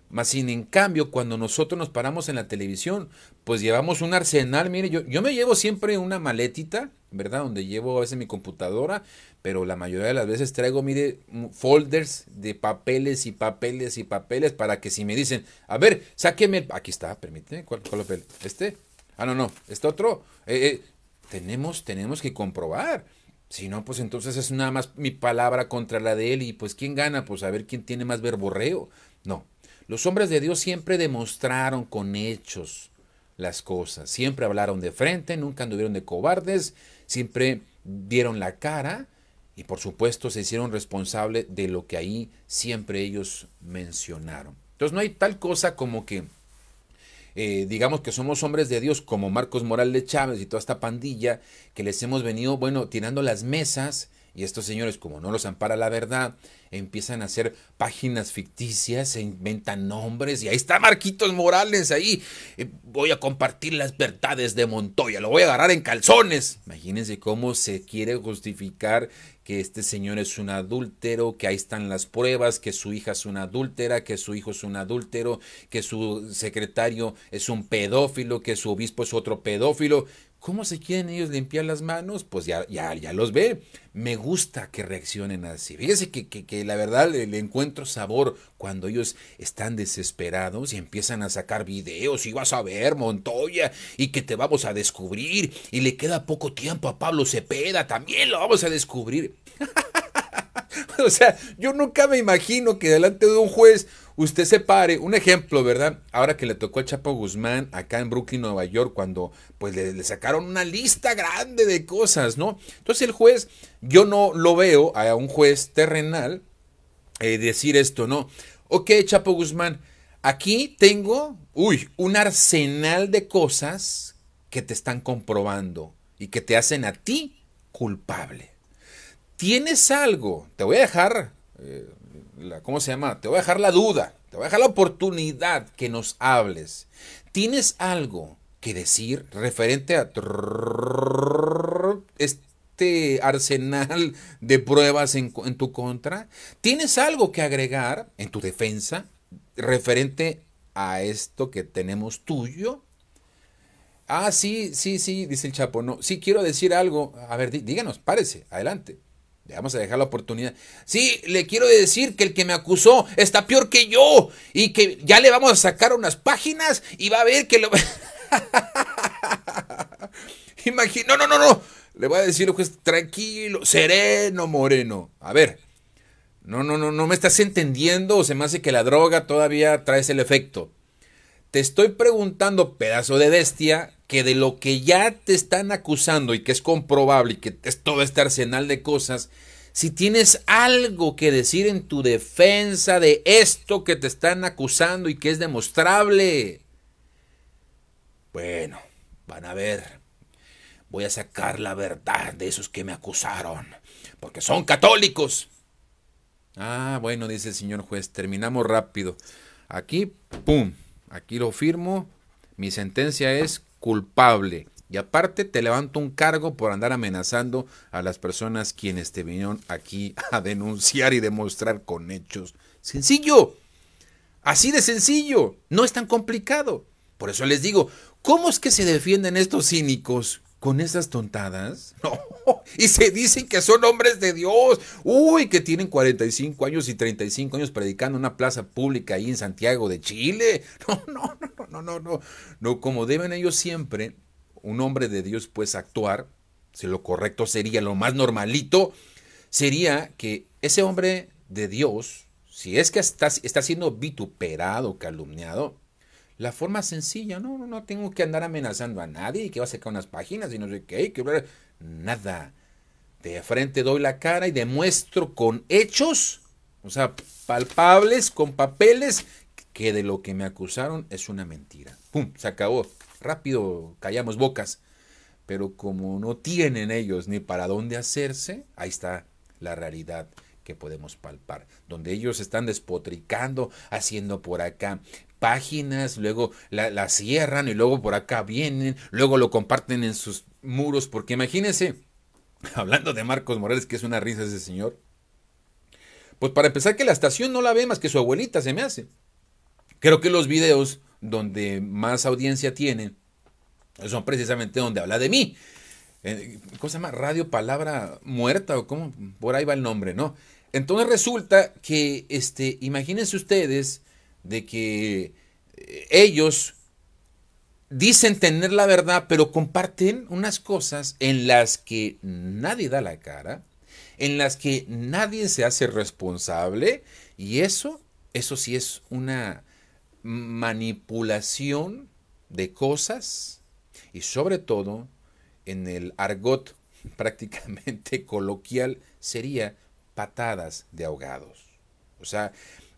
S1: más sin en cambio, cuando nosotros nos paramos en la televisión, pues llevamos un arsenal. Mire, yo, yo me llevo siempre una maletita, ¿verdad? Donde llevo a veces mi computadora, pero la mayoría de las veces traigo, mire, folders de papeles y papeles y papeles para que si me dicen, a ver, sáqueme, aquí está, permíteme, ¿cuál, papel? ¿Este? Ah, no, no, este otro. Eh, eh, tenemos, tenemos que comprobar. Si no, pues entonces es nada más mi palabra contra la de él y pues ¿quién gana? Pues a ver quién tiene más verborreo. No, los hombres de Dios siempre demostraron con hechos las cosas, siempre hablaron de frente, nunca anduvieron de cobardes, siempre dieron la cara y por supuesto se hicieron responsables de lo que ahí siempre ellos mencionaron. Entonces no hay tal cosa como que eh, digamos que somos hombres de Dios como Marcos Morales Chávez y toda esta pandilla que les hemos venido, bueno, tirando las mesas y estos señores, como no los ampara la verdad, empiezan a hacer páginas ficticias, se inventan nombres y ahí está Marquitos Morales, ahí eh, voy a compartir las verdades de Montoya, lo voy a agarrar en calzones. Imagínense cómo se quiere justificar que este señor es un adúltero, que ahí están las pruebas, que su hija es una adúltera, que su hijo es un adúltero, que su secretario es un pedófilo, que su obispo es otro pedófilo. ¿Cómo se quieren ellos limpiar las manos? Pues ya, ya, los ve. Me gusta que reaccionen así. Fíjese que, la verdad le, le, encuentro sabor cuando ellos están desesperados y empiezan a sacar videos y vas a ver Montoya y que te vamos a descubrir y le queda poco tiempo a Pablo Cepeda, también lo vamos a descubrir. o sea, yo nunca me imagino que delante de un juez usted se pare, un ejemplo, ¿verdad? Ahora que le tocó a Chapo Guzmán acá en Brooklyn, Nueva York, cuando pues le, sacaron una lista grande de cosas, ¿no? Entonces el juez, yo no lo veo a un juez terrenal eh, decir esto, ¿no? Ok, Chapo Guzmán, aquí tengo, uy, un arsenal de cosas que te están comprobando y que te hacen a ti culpable. Tienes algo, te voy a dejar eh, ¿cómo se llama? Te voy a dejar la duda, te voy a dejar la oportunidad que nos hables. ¿Tienes algo que decir referente a este arsenal de pruebas en, en tu contra? ¿Tienes algo que agregar en tu defensa referente a esto que tenemos tuyo? Ah, sí, sí, sí, dice el Chapo. No, sí quiero decir algo. A ver, díganos, párese, adelante. Le vamos a dejar la oportunidad. Sí, le quiero decir que el que me acusó está peor que yo y que ya le vamos a sacar unas páginas y va a ver que lo... imagino no, no, no, no. Le voy a decir que tranquilo, sereno, moreno. A ver, no, no, no, no me estás entendiendo o se me hace que la droga todavía trae el efecto. Te estoy preguntando, pedazo de bestia, que de lo que ya te están acusando y que es comprobable y que es todo este arsenal de cosas, si tienes algo que decir en tu defensa de esto que te están acusando y que es demostrable. Bueno, van a ver. Voy a sacar la verdad de esos que me acusaron, porque son católicos. Ah, bueno, dice el señor juez, terminamos rápido. Aquí, ¡pum! aquí lo firmo, mi sentencia es culpable. Y aparte te levanto un cargo por andar amenazando a las personas quienes te vinieron aquí a denunciar y demostrar con hechos. Sencillo. Así de sencillo. No es tan complicado. Por eso les digo, ¿cómo es que se defienden estos cínicos con esas tontadas. No. Y se dicen que son hombres de Dios. Uy, que tienen 45 años y 35 años predicando en una plaza pública ahí en Santiago de Chile. No, no, no, no, no, no. No, como deben ellos siempre, un hombre de Dios pues actuar, si lo correcto sería, lo más normalito, sería que ese hombre de Dios, si es que está siendo vituperado, calumniado, la forma sencilla, no, no, tengo que andar amenazando a nadie y que va a sacar unas páginas y no sé qué, que nada. De frente doy la cara y demuestro con hechos, o sea, palpables, con papeles, que de lo que me acusaron es una mentira. ¡Pum! Se acabó. Rápido, callamos bocas. Pero como no tienen ellos ni para dónde hacerse, ahí está la realidad que podemos palpar, donde ellos están despotricando, haciendo por acá, páginas, luego la, cierran y luego por acá vienen, luego lo comparten en sus muros, porque imagínense, hablando de Marcos Morales, que es una risa ese señor, pues para empezar que la estación no la ve más que su abuelita, se me hace. Creo que los videos donde más audiencia tienen son precisamente donde habla de mí. Eh, ¿Cómo se llama? Radio Palabra Muerta o cómo, por ahí va el nombre, ¿no? Entonces resulta que, este, imagínense ustedes de que eh, ellos dicen tener la verdad, pero comparten unas cosas en las que nadie da la cara, en las que nadie se hace responsable, y eso, eso sí es una manipulación de cosas, y sobre todo en el argot prácticamente coloquial sería patadas de ahogados. O sea,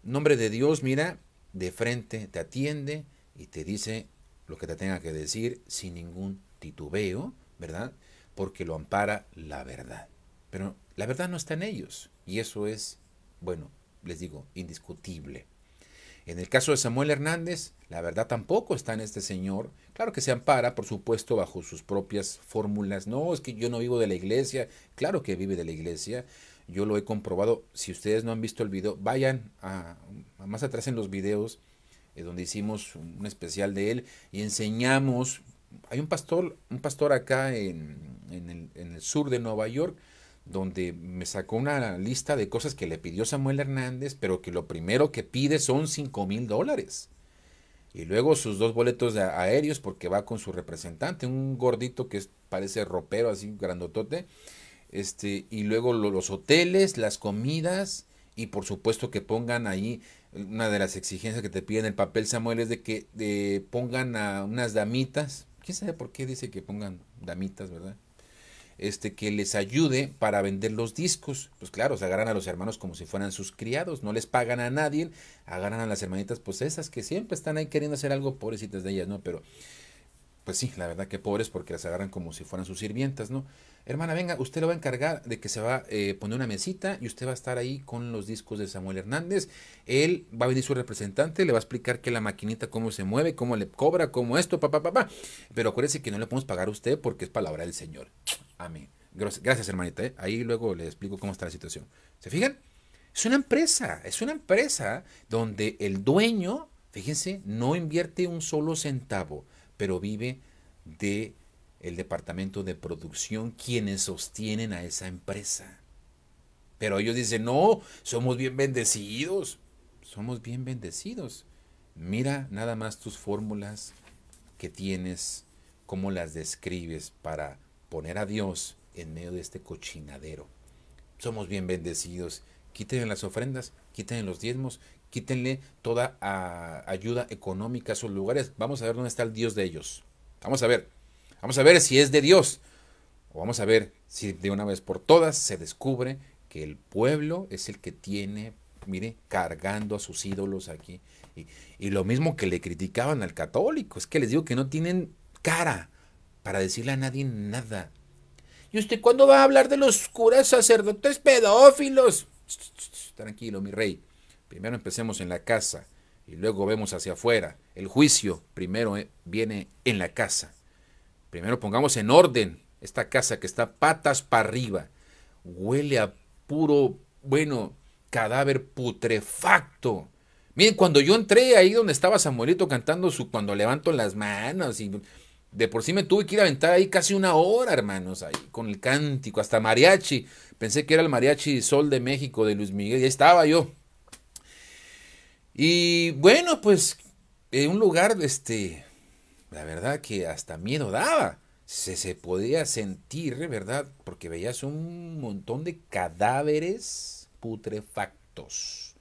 S1: nombre de Dios, mira, de frente, te atiende y te dice lo que te tenga que decir sin ningún titubeo, ¿verdad? Porque lo ampara la verdad. Pero la verdad no está en ellos y eso es, bueno, les digo, indiscutible. En el caso de Samuel Hernández, la verdad tampoco está en este señor. Claro que se ampara, por supuesto, bajo sus propias fórmulas. No, es que yo no vivo de la iglesia. Claro que vive de la iglesia. Yo lo he comprobado. Si ustedes no han visto el video, vayan a, más atrás en los videos eh, donde hicimos un especial de él y enseñamos. Hay un pastor, un pastor acá en, el, sur de Nueva York donde me sacó una lista de cosas que le pidió Samuel Hernández, pero que lo primero que pide son cinco mil dólares. Y luego sus dos boletos de aéreos, porque va con su representante, un gordito que parece ropero, así grandotote, este, y luego los hoteles, las comidas, y por supuesto que pongan ahí, una de las exigencias que te piden el papel Samuel es de que pongan a unas damitas, quién sabe por qué dice que pongan damitas, ¿verdad? Este, que les ayude para vender los discos. Pues claro, se agarran a los hermanos como si fueran sus criados, no les pagan a nadie, agarran a las hermanitas, pues esas que siempre están ahí queriendo hacer algo, pobrecitas de ellas, ¿no? Pero, pues sí, la verdad que pobres porque las agarran como si fueran sus sirvientas, ¿no? hermana, venga, usted lo va a encargar de que se va a eh, poner una mesita y usted va a estar ahí con los discos de Samuel Hernández. Él va a venir su representante, le va a explicar que la maquinita cómo se mueve, cómo le cobra, cómo esto, papá, papá. Pero acuérdese que no le podemos pagar a usted porque es palabra del Señor. Amén. Gracias, hermanita. ¿eh? Ahí luego le explico cómo está la situación. ¿Se fijan? Es una empresa, es una empresa donde el dueño, fíjense, no invierte un solo centavo, pero vive de el departamento de producción quienes sostienen a esa empresa. Pero ellos dicen, no, somos bien bendecidos. Somos bien bendecidos. Mira nada más tus fórmulas que tienes, cómo las describes para poner a Dios en medio de este cochinadero. Somos bien bendecidos. Quítenle las ofrendas, quítenle los diezmos, quítenle toda ah, ayuda económica a sus lugares. Vamos a ver dónde está el Dios de ellos. Vamos a ver. Vamos a ver si es de Dios. O vamos a ver si de una vez por todas se descubre que el pueblo es el que tiene, mire, cargando a sus ídolos aquí. Y, lo mismo que le criticaban al católico, es que les digo que no tienen cara para decirle a nadie nada. ¿Y usted cuándo va a hablar de los curas sacerdotes pedófilos? Tranquilo, mi rey. Primero empecemos en la casa y luego vemos hacia afuera. El juicio primero eh, viene en la casa. Primero pongamos en orden esta casa que está patas para arriba. Huele a puro, bueno, cadáver putrefacto. Miren, cuando yo entré ahí donde estaba Samuelito cantando su cuando levanto las manos y de por sí me tuve que ir a aventar ahí casi una hora, hermanos, ahí con el cántico, hasta mariachi. Pensé que era el mariachi Sol de México de Luis Miguel, y ahí estaba yo. Y bueno, pues en un lugar de este la verdad que hasta miedo daba. Se, se podía sentir, ¿verdad? Porque veías un montón de cadáveres putrefactos.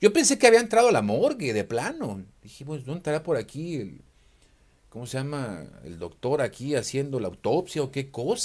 S1: Yo pensé que había entrado a la morgue de plano. Dijimos, pues, ¿dónde estará por aquí el, ¿cómo se llama? El doctor aquí haciendo la autopsia o qué cosa.